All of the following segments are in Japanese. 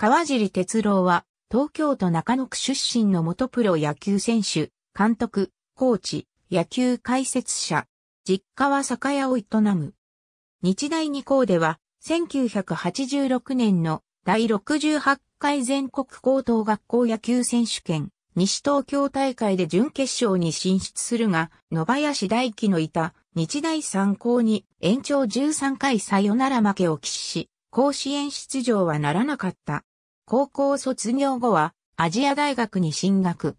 川尻哲郎は、東京都中野区出身の元プロ野球選手、監督、コーチ、野球解説者。実家は酒屋を営む。日大二校では、1986年の第68回全国高等学校野球選手権、西東京大会で準決勝に進出するが、野林大輝のいた日大三高に延長13回サヨナラ負けを喫し、甲子園出場はならなかった。高校卒業後は、アジア大学に進学。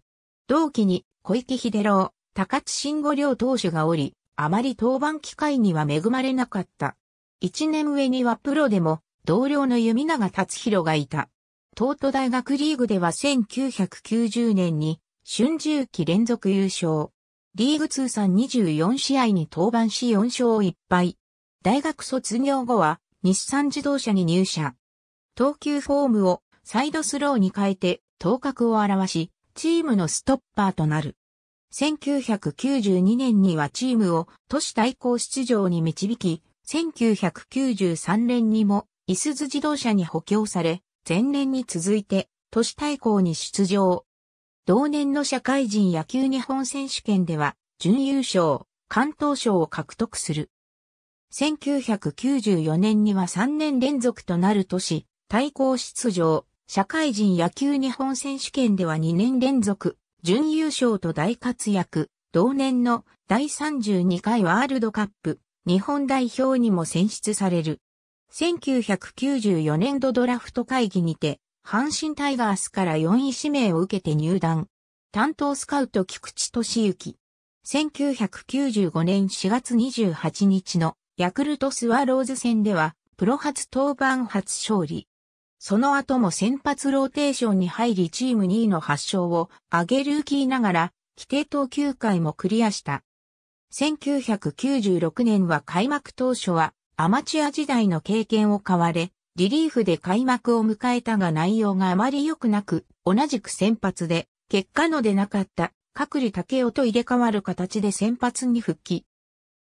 同期に、小池秀郎、高津慎吾両投手がおり、あまり登板機会には恵まれなかった。一年上にはプロでも、同僚の弓長達弘がいた。東都大学リーグでは1990年に、春秋期連続優勝。リーグ通算24試合に登板し4勝1敗。大学卒業後は、日産自動車に入社。投球フォームをサイドスローに変えて頭角を表し、チームのストッパーとなる。1992年にはチームを都市対抗出場に導き、1993年にも、いすズ自動車に補強され、前年に続いて、都市対抗に出場。同年の社会人野球日本選手権では、準優勝、関東賞を獲得する。1994年には3年連続となる都市、対抗出場、社会人野球日本選手権では2年連続、準優勝と大活躍、同年の第32回ワールドカップ、日本代表にも選出される。1994年度ドラフト会議にて、阪神タイガースから4位指名を受けて入団。担当スカウト菊池俊行1995年4月28日のヤクルトスワローズ戦では、プロ初登板初勝利。その後も先発ローテーションに入りチーム2位の発勝を上げルーキーながら、規定投球回もクリアした。1996年は開幕当初はアマチュア時代の経験を買われ、リリーフで開幕を迎えたが内容があまり良くなく、同じく先発で、結果のでなかった、隔離竹雄と入れ替わる形で先発に復帰。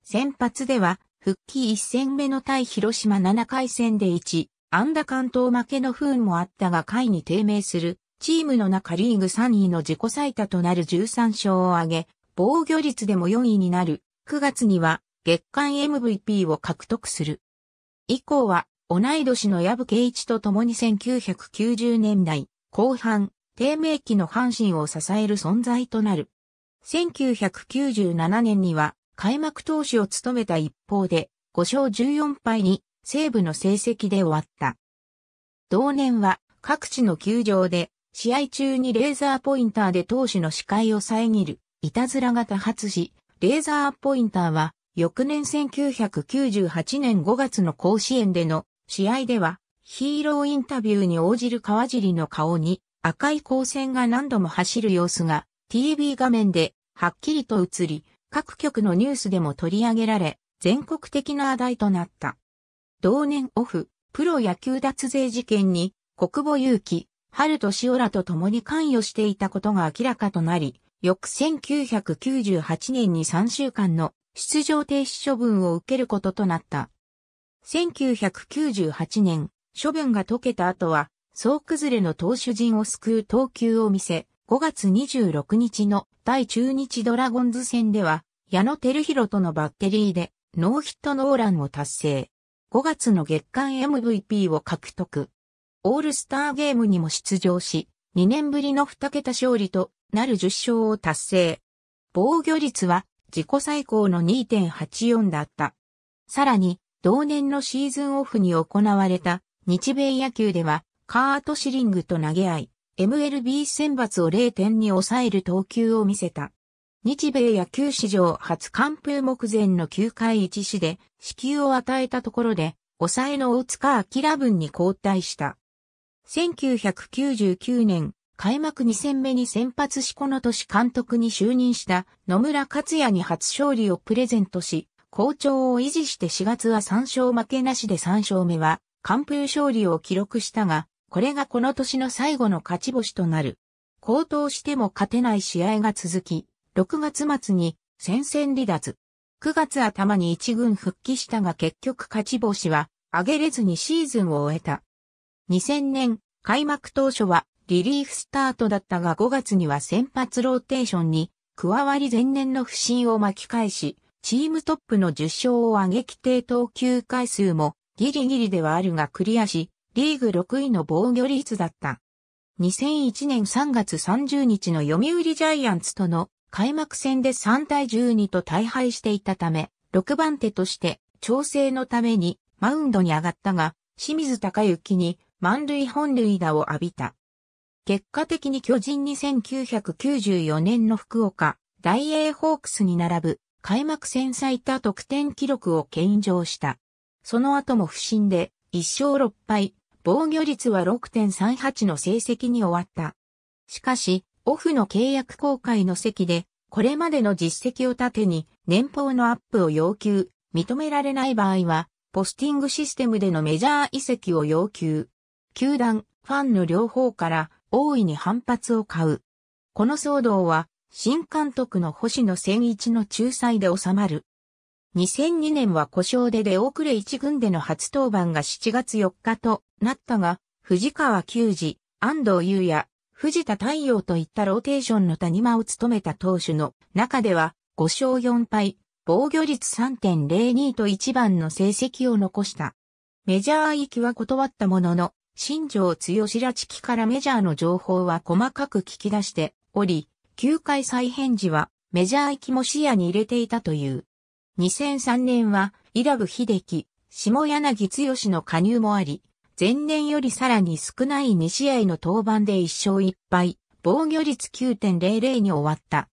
先発では、復帰1戦目の対広島7回戦で1、安打関東負けの不運もあったが下位に低迷する、チームの中リーグ3位の自己最多となる13勝を挙げ、防御率でも4位になる、9月には月間 MVP を獲得する。以降は、同い年の矢部圭一と共に1990年代後半、低迷期の阪神を支える存在となる。1997年には開幕投手を務めた一方で、5勝14敗に西部の成績で終わった。同年は各地の球場で試合中にレーザーポインターで投手の視界を遮るいたずらが多発し、レーザーポインターは翌年1998年5月の甲子園での試合ではヒーローインタビューに応じる川尻の顔に赤い光線が何度も走る様子が TV 画面ではっきりと映り、各局のニュースでも取り上げられ、全国的な話題となった。同年オフ、プロ野球脱税事件に、国母祐気、春敏夫らと共に関与していたことが明らかとなり、翌1998年に3週間の出場停止処分を受けることとなった。1998年、処分が解けた後は、総崩れの投手陣を救う投球を見せ、5月26日の対中日ドラゴンズ戦では、矢野輝弘とのバッテリーでノーヒットノーランを達成。5月の月間 MVP を獲得。オールスターゲームにも出場し、2年ぶりの2桁勝利となる10勝を達成。防御率は自己最高の2.84だった。さらに、同年のシーズンオフに行われた日米野球ではカートシリングと投げ合い、MLB 選抜を0点に抑える投球を見せた。日米野球史上初完封目前の9回1死で、支給を与えたところで、抑えの大塚明文に交代した。1999年、開幕2戦目に先発しこの年監督に就任した野村克也に初勝利をプレゼントし、好調を維持して4月は3勝負けなしで3勝目は、完封勝利を記録したが、これがこの年の最後の勝ち星となる。高騰しても勝てない試合が続き、6月末に戦線離脱。9月頭に一軍復帰したが結局勝ち星は上げれずにシーズンを終えた。2000年開幕当初はリリーフスタートだったが5月には先発ローテーションに加わり前年の不振を巻き返し、チームトップの10勝を上げ規定投球回数もギリギリではあるがクリアし、リーグ6位の防御率だった。2001年3月30日の読売ジャイアンツとの開幕戦で3対12と大敗していたため、6番手として調整のためにマウンドに上がったが、清水隆行に満塁本塁打を浴びた。結果的に巨人に1994年の福岡、大英ホークスに並ぶ開幕戦最多得点記録を献上した。その後も不振で1勝6敗、防御率は6.38の成績に終わった。しかし、オフの契約公開の席で、これまでの実績を盾に年俸のアップを要求、認められない場合は、ポスティングシステムでのメジャー移籍を要求。球団、ファンの両方から大いに反発を買う。この騒動は、新監督の星野千一の仲裁で収まる。2002年は故障で出遅れ1軍での初登板が7月4日となったが、藤川球児、安藤優也、藤田太陽といったローテーションの谷間を務めた投手の中では5勝4敗、防御率3.02と一番の成績を残した。メジャー行きは断ったものの、新庄剛しらちきからメジャーの情報は細かく聞き出しており、球界再編時はメジャー行きも視野に入れていたという。2003年は、イラブ秀樹、下柳剛の加入もあり、前年よりさらに少ない2試合の登板で1勝1敗、防御率9.00に終わった。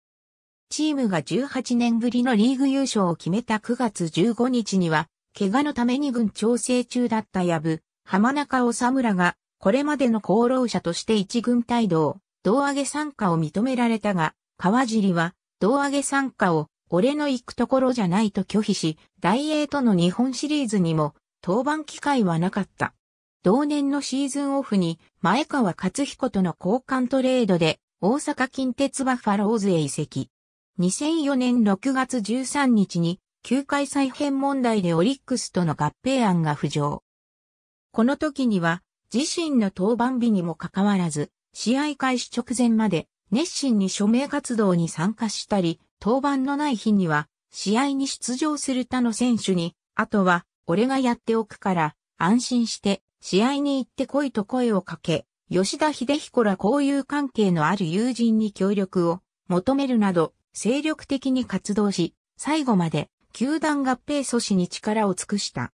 チームが18年ぶりのリーグ優勝を決めた9月15日には、怪我のために軍調整中だったヤブ、浜中治村が、これまでの功労者として一軍帯同、胴上げ参加を認められたが、川尻は、胴上げ参加を、俺の行くところじゃないと拒否し、大英との日本シリーズにも、登板機会はなかった。同年のシーズンオフに前川勝彦との交換トレードで大阪近鉄バファローズへ移籍。2004年6月13日に球界再編問題でオリックスとの合併案が浮上。この時には自身の登板日にもかかわらず試合開始直前まで熱心に署名活動に参加したり、登板のない日には試合に出場する他の選手に、あとは俺がやっておくから安心して試合に行って来いと声をかけ、吉田秀彦ら交友関係のある友人に協力を求めるなど、精力的に活動し、最後まで球団合併阻止に力を尽くした。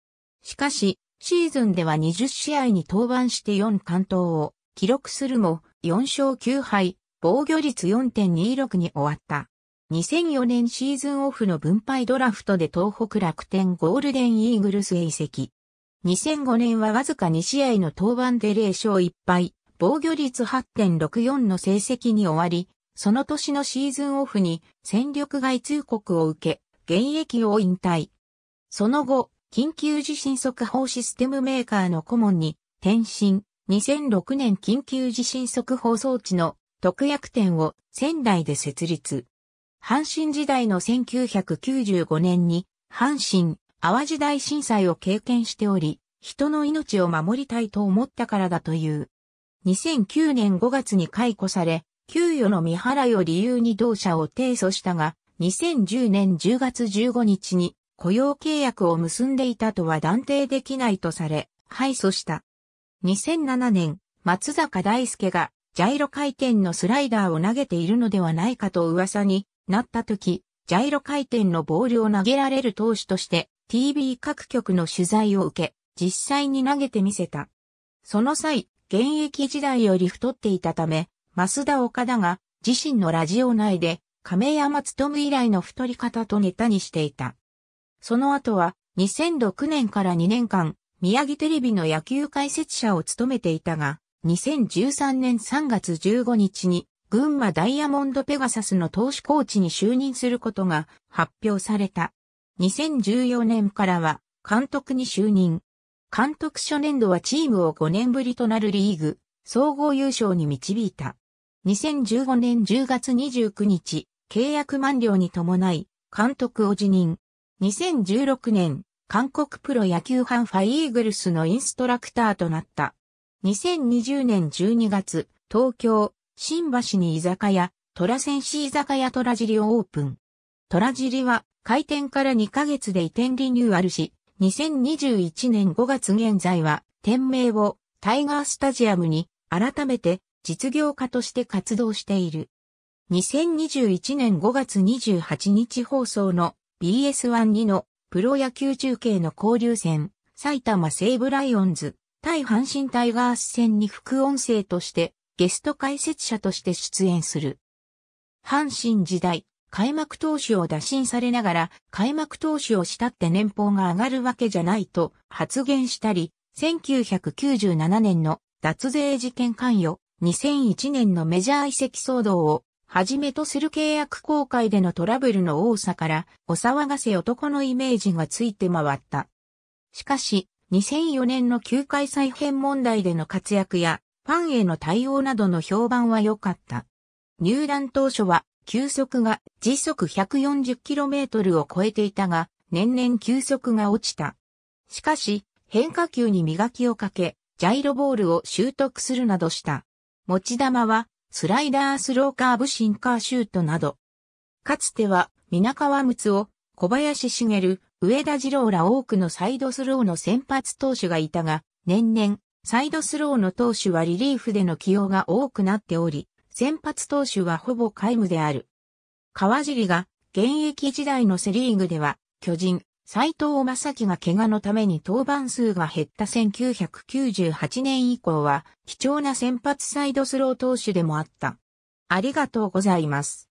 しかし、シーズンでは20試合に登板して4完投を記録するも、4勝9敗、防御率4.26に終わった。2004年シーズンオフの分配ドラフトで東北楽天ゴールデンイーグルスへ移籍。2005年はわずか2試合の登板で0勝1敗、防御率8.64の成績に終わり、その年のシーズンオフに戦力外通告を受け、現役を引退。その後、緊急地震速報システムメーカーの顧問に転身、2006年緊急地震速報装置の特約店を仙台で設立。阪神時代の1995年に、阪神淡路大震災を経験しており、人の命を守りたいと思ったからだという。2009年5月に解雇され、給与の未払いを理由に同社を提訴したが、2010年10月15日に雇用契約を結んでいたとは断定できないとされ、敗訴した。2007年、松坂大輔がジャイロ回転のスライダーを投げているのではないかと噂になった時、ジャイロ回転のボールを投げられる投手として TV 各局の取材を受け、実際に投げてみせた。その際、現役時代より太っていたため、増田岡田が自身のラジオ内で亀山勤以来の太り方とネタにしていた。その後は2006年から2年間、宮城テレビの野球解説者を務めていたが、2013年3月15日に群馬ダイヤモンドペガサスの投手コーチに就任することが発表された。2014年からは監督に就任。監督初年度はチームを5年ぶりとなるリーグ、総合優勝に導いた。2015年10月29日、契約満了に伴い、監督を辞任。2016年、韓国プロ野球ファンファイーグルスのインストラクターとなった。2020年12月、東京、新橋に居酒屋、虎戦士居酒屋虎尻をオープン。虎尻は開店から2ヶ月で移転リニューアルし、2021年5月現在は、店名をタイガースタジアムに改めて実業家として活動している。2021年5月28日放送の BS12 のプロ野球中継の交流戦、埼玉西武ライオンズ、対阪神タイガース戦に副音声としてゲスト解説者として出演する。阪神時代、開幕投手を打診されながら、開幕投手をしたって年俸が上がるわけじゃないと発言したり、1997年の脱税事件関与、2001年のメジャー移籍騒動をはじめとする契約公開でのトラブルの多さから、お騒がせ男のイメージがついて回った。しかし、2004年の球界再編問題での活躍や、ファンへの対応などの評判は良かった。入団当初は、球速が時速 140km を超えていたが、年々急速が落ちた。しかし、変化球に磨きをかけ、ジャイロボールを習得するなどした。持ち球は、スライダースローカーブシンカーシュートなど。かつては、皆川睦を、小林茂、上田二郎ら多くのサイドスローの先発投手がいたが、年々、サイドスローの投手はリリーフでの起用が多くなっており、先発投手はほぼ皆無である。川尻が現役時代のセリーグでは、巨人、斎藤正樹が怪我のために登板数が減った1998年以降は、貴重な先発サイドスロー投手でもあった。ありがとうございます。